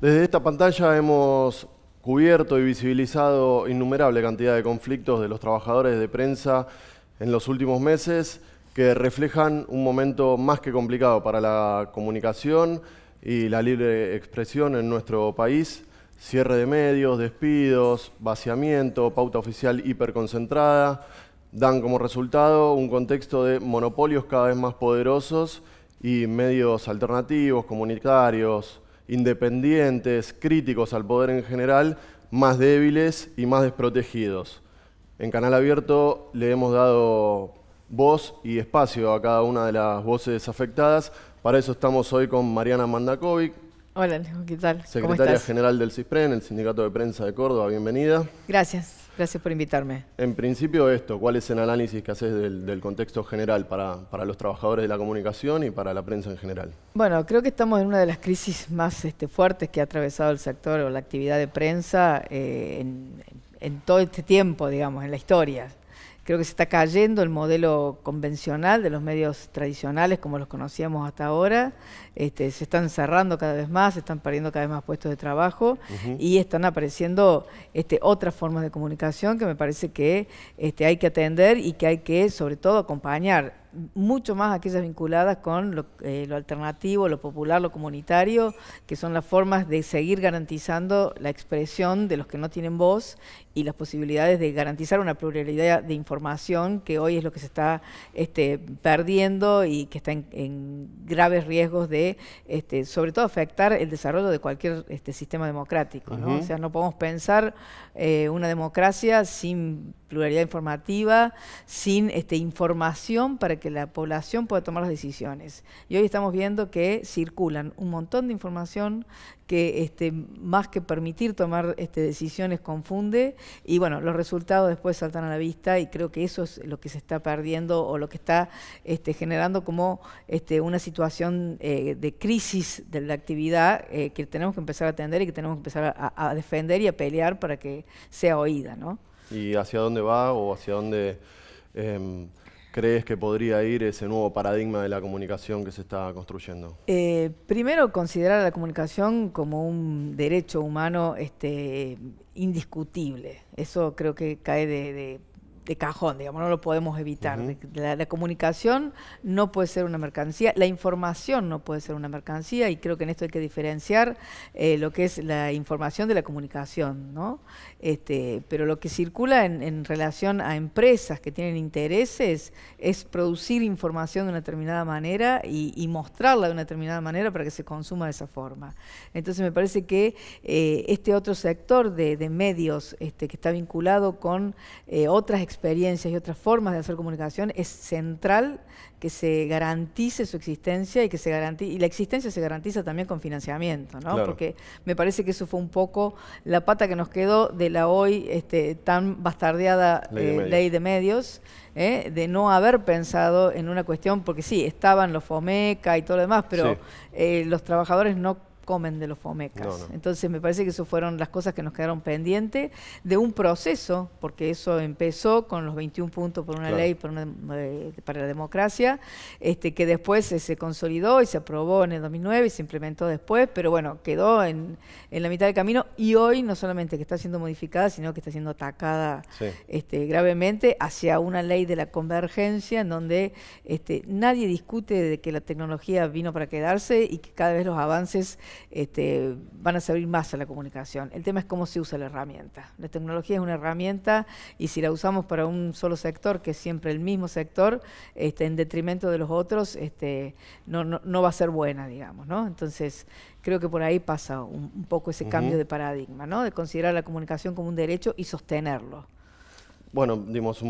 Desde esta pantalla hemos cubierto y visibilizado innumerable cantidad de conflictos de los trabajadores de prensa en los últimos meses que reflejan un momento más que complicado para la comunicación y la libre expresión en nuestro país. Cierre de medios, despidos, vaciamiento, pauta oficial hiperconcentrada, dan como resultado un contexto de monopolios cada vez más poderosos y medios alternativos, comunitarios, independientes, críticos al poder en general, más débiles y más desprotegidos. En Canal Abierto le hemos dado voz y espacio a cada una de las voces afectadas. Para eso estamos hoy con Mariana Mandakovic. Hola, ¿qué tal? Secretaria General del CISPREN, el Sindicato de Prensa de Córdoba. Bienvenida. Gracias. Gracias por invitarme. En principio esto, ¿cuál es el análisis que haces del, contexto general para, los trabajadores de la comunicación y para la prensa en general? Bueno, creo que estamos en una de las crisis más este, fuertes que ha atravesado el sector o la actividad de prensa eh, en, todo este tiempo, digamos, en la historia. Creo que se está cayendo el modelo convencional de los medios tradicionales como los conocíamos hasta ahora. Este, se están cerrando cada vez más, se están perdiendo cada vez más puestos de trabajo y están apareciendo este, otras formas de comunicación que me parece que este, hay que atender y que hay que sobre todo acompañar mucho más aquellas vinculadas con eh, lo, alternativo, lo popular, lo comunitario, que son las formas de seguir garantizando la expresión de los que no tienen voz y las posibilidades de garantizar una pluralidad de información que hoy es lo que se está este, perdiendo y que está en, graves riesgos de, este, sobre todo, afectar el desarrollo de cualquier este, sistema democrático. O sea, no podemos pensar eh, una democracia sin pluralidad informativa, sin este, información para que la población pueda tomar las decisiones. Y hoy estamos viendo que circulan un montón de información que este, más que permitir tomar este, decisiones confunde y bueno, los resultados después saltan a la vista y creo que eso es lo que se está perdiendo o lo que está este, generando como este, una situación eh, de crisis de la actividad eh, que tenemos que empezar a atender y que tenemos que empezar a, a defender y a pelear para que sea oída, ¿no? y hacia dónde va o hacia dónde em, crees que podría ir ese nuevo paradigma de la comunicación que se está construyendo? Eh, primero, considerar la comunicación como un derecho humano este, indiscutible. Eso creo que cae de de cajón, digamos, no lo podemos evitar. la, comunicación no puede ser una mercancía, la información no puede ser una mercancía y creo que en esto hay que diferenciar eh, lo que es la información de la comunicación, ¿no? Este, pero lo que circula en, relación a empresas que tienen intereses es producir información de una determinada manera y, mostrarla de una determinada manera para que se consuma de esa forma. Entonces me parece que eh, este otro sector de, medios este, que está vinculado con eh, otras experiencias experiencias y otras formas de hacer comunicación, es central que se garantice su existencia y que se garantice, y la existencia se garantiza también con financiamiento, ¿no? Porque me parece que eso fue un poco la pata que nos quedó de la hoy este, tan bastardeada ley de eh, medios, ¿eh? de, no haber pensado en una cuestión, porque sí, estaban los FOMECA y todo lo demás, pero eh, los trabajadores no comen de los fomecas. Entonces me parece que eso fueron las cosas que nos quedaron pendientes de un proceso, porque eso empezó con los 21 puntos por una ley eh, para la democracia, este, que después se consolidó y se aprobó en el 2009 y se implementó después, pero bueno, quedó en, la mitad del camino y hoy no solamente que está siendo modificada, sino que está siendo atacada este, gravemente hacia una ley de la convergencia en donde este, nadie discute de que la tecnología vino para quedarse y que cada vez los avances este, van a servir más a la comunicación. El tema es cómo se usa la herramienta. La tecnología es una herramienta y si la usamos para un solo sector, que es siempre el mismo sector, este, en detrimento de los otros, este, no, va a ser buena, digamos, Entonces, creo que por ahí pasa un, poco ese cambio de paradigma, ¿no? De considerar la comunicación como un derecho y sostenerlo. Bueno, dimos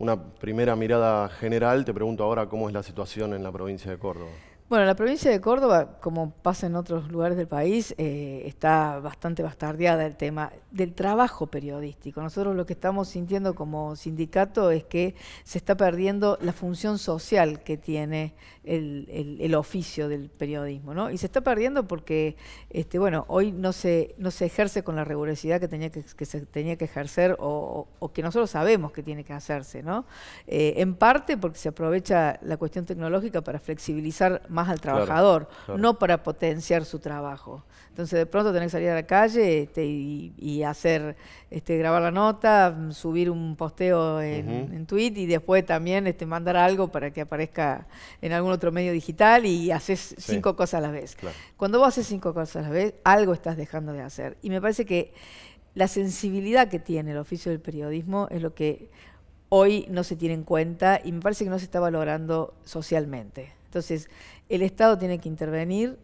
una primera mirada general. Te pregunto ahora cómo es la situación en la provincia de Córdoba. Bueno, la provincia de Córdoba, como pasa en otros lugares del país, eh, está bastante bastardeada el tema del trabajo periodístico. Nosotros lo que estamos sintiendo como sindicato es que se está perdiendo la función social que tiene el, oficio del periodismo, ¿no? Y se está perdiendo porque, este, bueno, hoy no se, no se ejerce con la regularidad que, tenía que, se tenía que ejercer o, que nosotros sabemos que tiene que hacerse, ¿no? Eh, en parte porque se aprovecha la cuestión tecnológica para flexibilizar más más al trabajador, no para potenciar su trabajo. Entonces de pronto tenés que salir a la calle este, y, hacer, este, grabar la nota, subir un posteo en, tweet y después también este, mandar algo para que aparezca en algún otro medio digital y haces cinco cosas a la vez. Cuando vos haces cinco cosas a la vez, algo estás dejando de hacer. Y me parece que la sensibilidad que tiene el oficio del periodismo es lo que hoy no se tiene en cuenta y me parece que no se está valorando socialmente. Entonces, el Estado tiene que intervenir,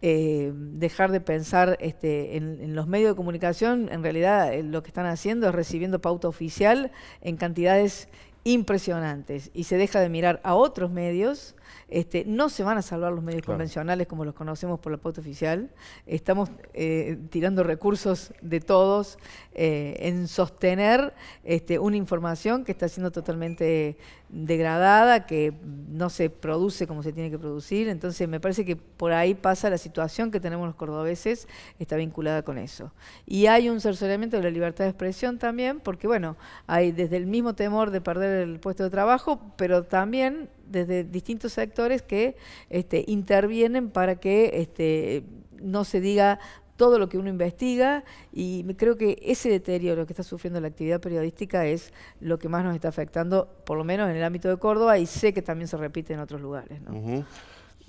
eh, dejar de pensar este, en, los medios de comunicación. En realidad, eh, lo que están haciendo es recibiendo pauta oficial en cantidades impresionantes y se deja de mirar a otros medios este, no se van a salvar los medios convencionales como los conocemos por la pauta oficial. Estamos eh, tirando recursos de todos eh, en sostener este, una información que está siendo totalmente degradada, que no se produce como se tiene que producir. Entonces me parece que por ahí pasa la situación que tenemos los cordobeses, está vinculada con eso. Y hay un cercioramiento de la libertad de expresión también, porque bueno, hay desde el mismo temor de perder el puesto de trabajo, pero también desde distintos sectores que este, intervienen para que este, no se diga todo lo que uno investiga y creo que ese deterioro que está sufriendo la actividad periodística es lo que más nos está afectando, por lo menos en el ámbito de Córdoba y sé que también se repite en otros lugares.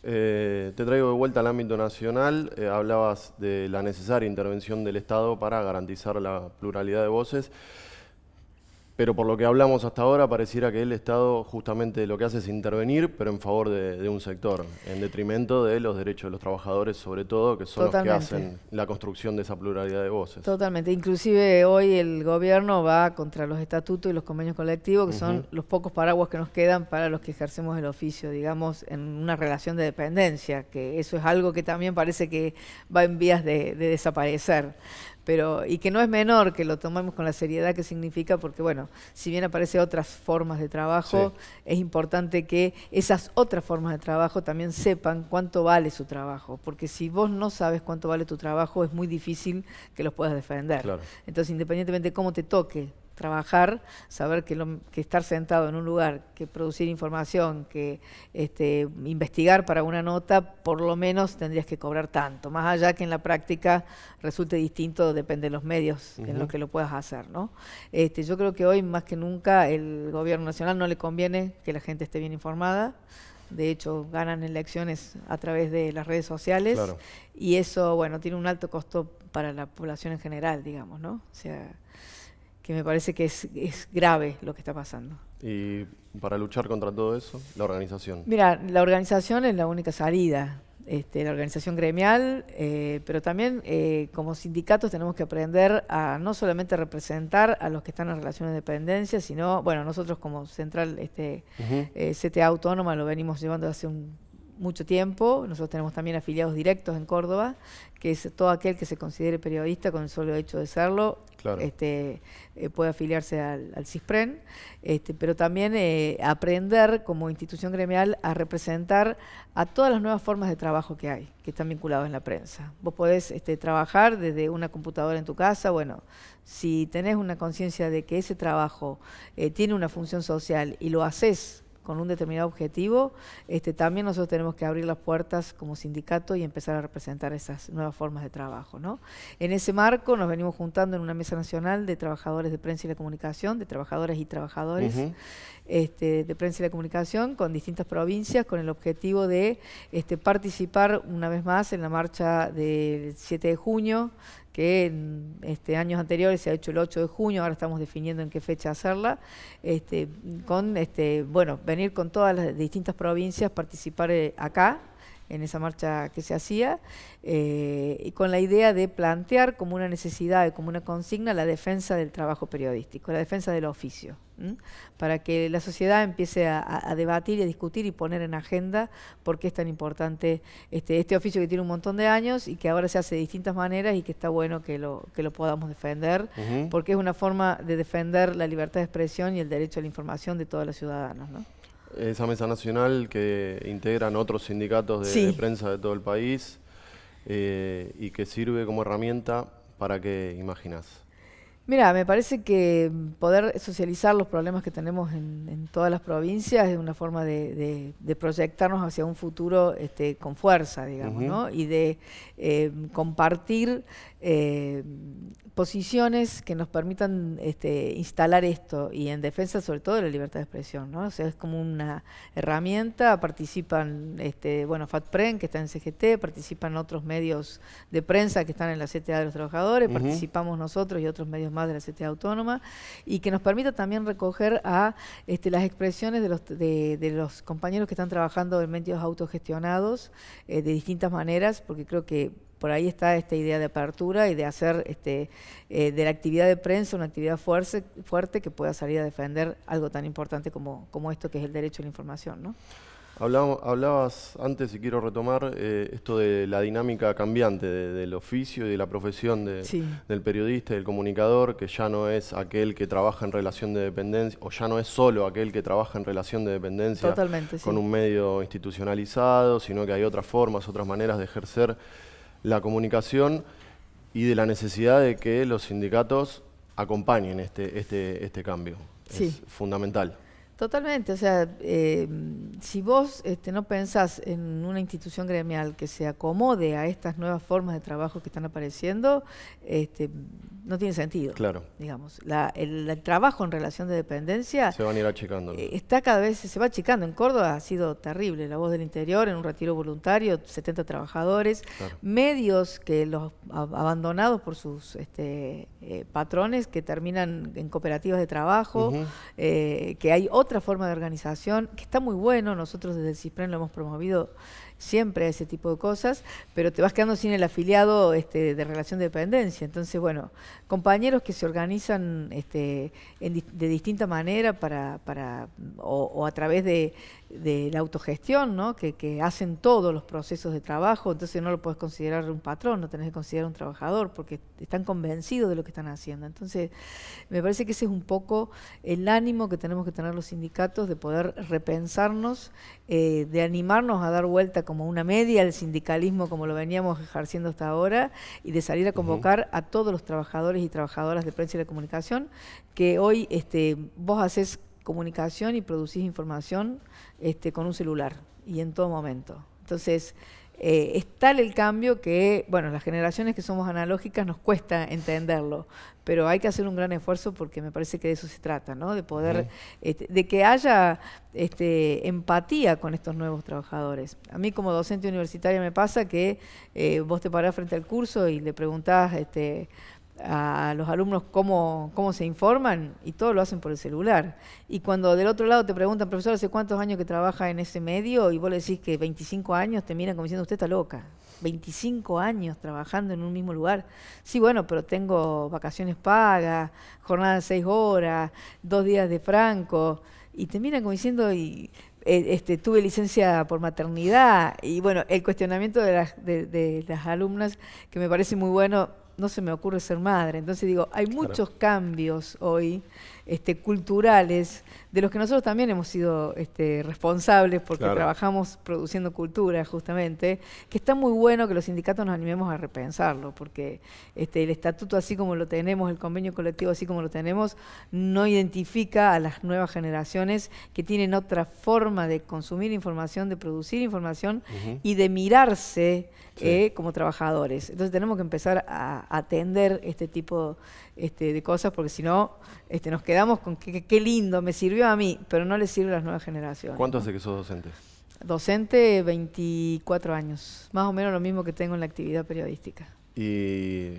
Eh, te traigo de vuelta al ámbito nacional. Eh, hablabas de la necesaria intervención del Estado para garantizar la pluralidad de voces pero por lo que hablamos hasta ahora pareciera que el Estado justamente lo que hace es intervenir, pero en favor de, un sector, en detrimento de los derechos de los trabajadores, sobre todo, que son los que hacen la construcción de esa pluralidad de voces. Totalmente. Inclusive hoy el gobierno va contra los estatutos y los convenios colectivos, que son los pocos paraguas que nos quedan para los que ejercemos el oficio, digamos, en una relación de dependencia, que eso es algo que también parece que va en vías de desaparecer y que no es menor que lo tomemos con la seriedad que significa, porque bueno, si bien aparecen otras formas de trabajo, es importante que esas otras formas de trabajo también sepan cuánto vale su trabajo, porque si vos no sabes cuánto vale tu trabajo, es muy difícil que los puedas defender. Entonces, independientemente de cómo te toque trabajar, saber que, estar sentado en un lugar, que producir información, que este, investigar para una nota, por lo menos tendrías que cobrar tanto, más allá que en la práctica resulte distinto, depende de los medios en los que lo puedas hacer. ¿no? Este, yo creo que hoy más que nunca el gobierno nacional no le conviene que la gente esté bien informada de hecho ganan elecciones a través de las redes sociales y eso bueno tiene un alto costo para la población en general digamos no o sea que me parece que es, grave lo que está pasando. ¿Y para luchar contra todo eso, la organización? Mira, la organización es la única salida, este, la organización gremial, eh, pero también eh, como sindicatos tenemos que aprender a no solamente representar a los que están en relaciones de dependencia, sino, bueno, nosotros como central este, eh, CTA autónoma lo venimos llevando hace un mucho tiempo. Nosotros tenemos también afiliados directos en Córdoba, que es todo aquel que se considere periodista con el solo hecho de serlo, este, eh, puede afiliarse al, CISPREN, este, pero también eh, aprender como institución gremial a representar a todas las nuevas formas de trabajo que hay, que están vinculadas en la prensa. Vos podés este, trabajar desde una computadora en tu casa, bueno, si tenés una conciencia de que ese trabajo eh, tiene una función social y lo haces con un determinado objetivo, este, también nosotros tenemos que abrir las puertas como sindicato y empezar a representar esas nuevas formas de trabajo. En ese marco nos venimos juntando en una mesa nacional de trabajadores de prensa y la comunicación, de trabajadoras y trabajadores este, de prensa y la comunicación con distintas provincias con el objetivo de este, participar una vez más en la marcha del 7 de junio que en este, años anteriores se ha hecho el 8 de junio, ahora estamos definiendo en qué fecha hacerla, este, con, este, bueno, venir con todas las distintas provincias, participar eh, acá en esa marcha que se hacía, eh, y con la idea de plantear como una necesidad, como una consigna, la defensa del trabajo periodístico, la defensa del oficio, para que la sociedad empiece a, debatir y a discutir y poner en agenda por qué es tan importante este, este, oficio que tiene un montón de años y que ahora se hace de distintas maneras y que está bueno que lo, que lo podamos defender, porque es una forma de defender la libertad de expresión y el derecho a la información de todos los ciudadanos. ¿no? Esa mesa nacional que integran otros sindicatos de, prensa de todo el país eh, y que sirve como herramienta para qué imaginas. Mira, me parece que poder socializar los problemas que tenemos en, todas las provincias es una forma de, proyectarnos hacia un futuro este, con fuerza, digamos, ¿no? Y de eh, compartir eh, posiciones que nos permitan este, instalar esto y en defensa sobre todo de la libertad de expresión, ¿no? O sea, es como una herramienta, participan, este, bueno, FATPREN, que está en CGT, participan otros medios de prensa que están en la CTA de los trabajadores, participamos nosotros y otros medios más de la CTA autónoma, y que nos permita también recoger a este, las expresiones de los, compañeros que están trabajando en medios autogestionados eh, de distintas maneras, porque creo que por ahí está esta idea de apertura y de hacer este, eh, de la actividad de prensa una actividad fuerte que pueda salir a defender algo tan importante como, como esto que es el derecho a la información. ¿no? hablabas antes, y quiero retomar, eh, esto de la dinámica cambiante del oficio y de la profesión del periodista y del comunicador, que ya no es aquel que trabaja en relación de dependencia, o ya no es solo aquel que trabaja en relación de dependencia con un medio institucionalizado, sino que hay otras formas, otras maneras de ejercer la comunicación y de la necesidad de que los sindicatos acompañen este, este, este cambio. Es fundamental. Totalmente, o sea, em, si vos este, no pensás en una institución gremial que se acomode a estas nuevas formas de trabajo que están apareciendo, este, no tiene sentido. Claro. Digamos, el, trabajo en relación de dependencia... Se van a ir achicando. Eh, está cada vez, se va achicando. En Córdoba ha sido terrible. La Voz del Interior, en un retiro voluntario, 70 trabajadores, medios que los abandonados por sus este, eh, patrones que terminan en cooperativas de trabajo, eh, que hay otras otra forma de organización que está muy bueno, nosotros desde el CISPREN lo hemos promovido siempre a ese tipo de cosas, pero te vas quedando sin el afiliado este, de relación de dependencia. Entonces, bueno, compañeros que se organizan este, de distinta manera para, para o, a través de de la autogestión, ¿no? que, hacen todos los procesos de trabajo, entonces no lo puedes considerar un patrón, no tenés que considerar un trabajador, porque están convencidos de lo que están haciendo. Entonces, me parece que ese es un poco el ánimo que tenemos que tener los sindicatos de poder repensarnos, eh, de animarnos a dar vuelta como una media al sindicalismo como lo veníamos ejerciendo hasta ahora y de salir a convocar a todos los trabajadores y trabajadoras de prensa y la comunicación que hoy este, vos haces comunicación y producís información este, con un celular y en todo momento. Entonces, eh, es tal el cambio que, bueno, las generaciones que somos analógicas nos cuesta entenderlo, pero hay que hacer un gran esfuerzo porque me parece que de eso se trata, ¿no? De poder, este, de que haya este, empatía con estos nuevos trabajadores. A mí como docente universitaria me pasa que eh, vos te parás frente al curso y le preguntás, este, a los alumnos cómo, cómo se informan y todo lo hacen por el celular. Y cuando del otro lado te preguntan, profesor, ¿hace cuántos años que trabaja en ese medio? Y vos le decís que 25 años, te miran como diciendo, usted está loca. 25 años trabajando en un mismo lugar. Sí, bueno, pero tengo vacaciones pagas, jornada de 6 horas, dos días de franco. Y te miran como diciendo, y, eh, este, tuve licencia por maternidad. Y bueno, el cuestionamiento de las, de las alumnas, que me parece muy bueno, no se me ocurre ser madre. Entonces digo, hay muchos cambios hoy este, culturales de los que nosotros también hemos sido este, responsables porque trabajamos produciendo cultura justamente, que está muy bueno que los sindicatos nos animemos a repensarlo porque este, el estatuto así como lo tenemos, el convenio colectivo así como lo tenemos, no identifica a las nuevas generaciones que tienen otra forma de consumir información, de producir información y de mirarse eh, como trabajadores. Entonces tenemos que empezar a atender este tipo este, de cosas, porque si no, este, nos quedamos con qué lindo, me sirvió a mí, pero no le sirve a las nuevas generaciones. ¿Cuánto hace que sos docente? Docente 24 años, más o menos lo mismo que tengo en la actividad periodística. ¿Y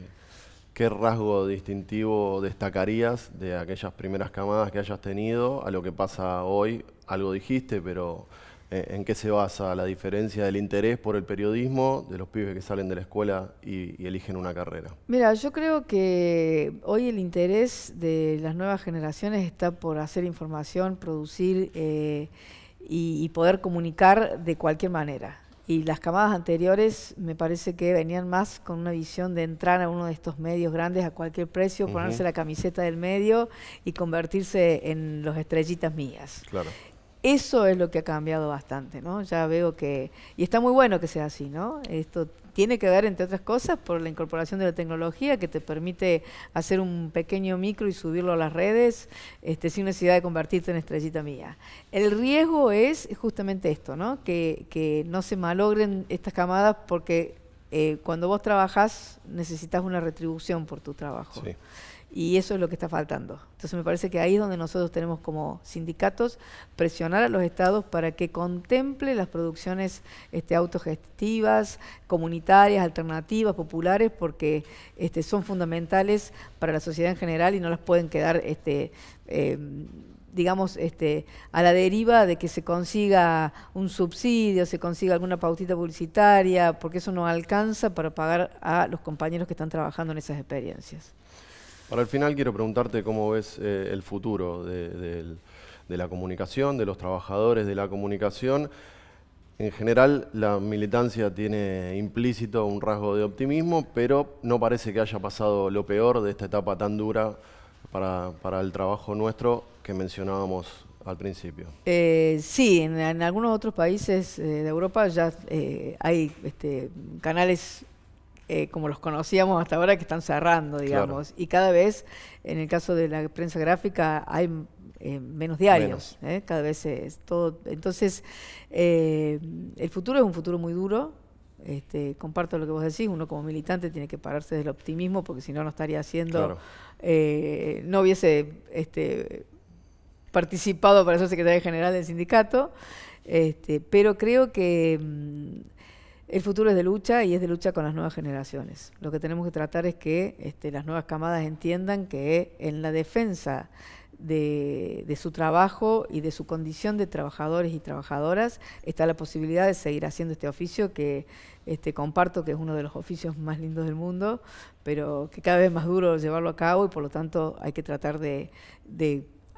qué rasgo distintivo destacarías de aquellas primeras camadas que hayas tenido a lo que pasa hoy? Algo dijiste, pero eh, en qué se basa la diferencia del interés por el periodismo de los pibes que salen de la escuela y, eligen una carrera? Mira, yo creo que hoy el interés de las nuevas generaciones está por hacer información, producir eh, y, poder comunicar de cualquier manera. Y las camadas anteriores me parece que venían más con una visión de entrar a uno de estos medios grandes a cualquier precio, ponerse la camiseta del medio y convertirse en los estrellitas mías. Claro. Eso es lo que ha cambiado bastante, ¿no? Ya veo que... Y está muy bueno que sea así, ¿no? Esto tiene que ver, entre otras cosas, por la incorporación de la tecnología que te permite hacer un pequeño micro y subirlo a las redes este, sin necesidad de convertirte en estrellita mía. El riesgo es justamente esto, ¿no? Que, no se malogren estas camadas porque eh, cuando vos trabajás necesitas una retribución por tu trabajo. Sí. Y eso es lo que está faltando. Entonces me parece que ahí es donde nosotros tenemos como sindicatos presionar a los estados para que contemple las producciones este, autogestivas, comunitarias, alternativas, populares, porque este, son fundamentales para la sociedad en general y no las pueden quedar, este, eh, digamos, este, a la deriva de que se consiga un subsidio, se consiga alguna pautita publicitaria, porque eso no alcanza para pagar a los compañeros que están trabajando en esas experiencias. Para el final quiero preguntarte cómo ves eh, el futuro de, la comunicación, de los trabajadores de la comunicación. En general, la militancia tiene implícito un rasgo de optimismo, pero no parece que haya pasado lo peor de esta etapa tan dura para, el trabajo nuestro que mencionábamos al principio. Eh, sí, en, algunos otros países eh, de Europa ya hay este, canales eh, como los conocíamos hasta ahora, que están cerrando, digamos. Y cada vez, en el caso de la prensa gráfica, hay eh, menos diarios, ¿eh? cada vez es todo. Entonces, el futuro es un futuro muy duro. Este, comparto lo que vos decís, uno como militante tiene que pararse del optimismo porque si no, no estaría haciendo, no hubiese este, participado para ser secretario general del sindicato, este, pero creo que... Mm, el futuro es de lucha y es de lucha con las nuevas generaciones. Lo que tenemos que tratar es que este, las nuevas camadas entiendan que en la defensa de, su trabajo y de su condición de trabajadores y trabajadoras está la posibilidad de seguir haciendo este oficio que este, comparto que es uno de los oficios más lindos del mundo, pero que cada vez más duro llevarlo a cabo y por lo tanto hay que tratar de,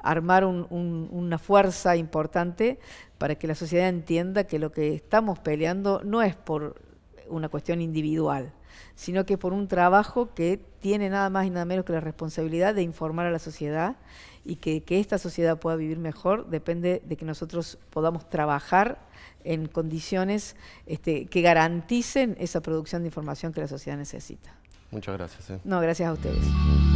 armar una fuerza importante para que la sociedad entienda que lo que estamos peleando no es por una cuestión individual, sino que por un trabajo que tiene nada más y nada menos que la responsabilidad de informar a la sociedad y que, esta sociedad pueda vivir mejor depende de que nosotros podamos trabajar en condiciones este, que garanticen esa producción de información que la sociedad necesita. Muchas gracias. ¿eh? No, gracias a ustedes.